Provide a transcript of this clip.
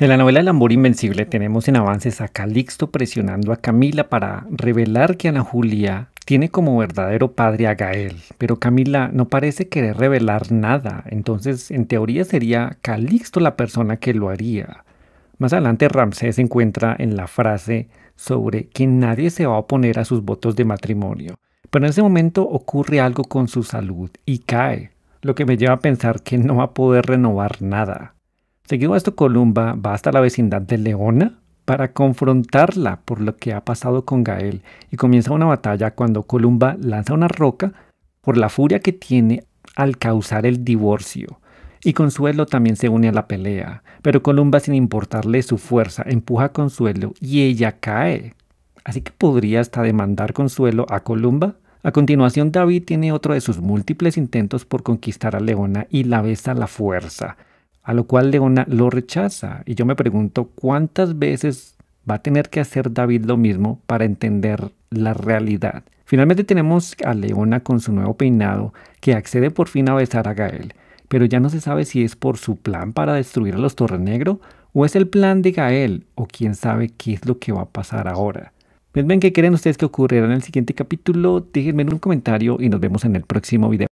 En la novela El amor invencible tenemos en avances a Calixto presionando a Camila para revelar que Ana Julia tiene como verdadero padre a Gael, pero Camila no parece querer revelar nada, entonces en teoría sería Calixto la persona que lo haría. Más adelante Ramsés se encuentra en la frase sobre que nadie se va a oponer a sus votos de matrimonio, pero en ese momento ocurre algo con su salud y cae, lo que me lleva a pensar que no va a poder renovar nada. Seguido a esto, Columba va hasta la vecindad de Leona para confrontarla por lo que ha pasado con Gael y comienza una batalla cuando Columba lanza una roca por la furia que tiene al causar el divorcio. Y Consuelo también se une a la pelea, pero Columba sin importarle su fuerza empuja a Consuelo y ella cae. Así que podría hasta demandar Consuelo a Columba. A continuación David tiene otro de sus múltiples intentos por conquistar a Leona y la besa a la fuerza a lo cual Leona lo rechaza. Y yo me pregunto cuántas veces va a tener que hacer David lo mismo para entender la realidad. Finalmente tenemos a Leona con su nuevo peinado que accede por fin a besar a Gael, pero ya no se sabe si es por su plan para destruir a los Negro o es el plan de Gael o quién sabe qué es lo que va a pasar ahora. Ven, pues qué creen ustedes que ocurrirá en el siguiente capítulo, déjenme en un comentario y nos vemos en el próximo video.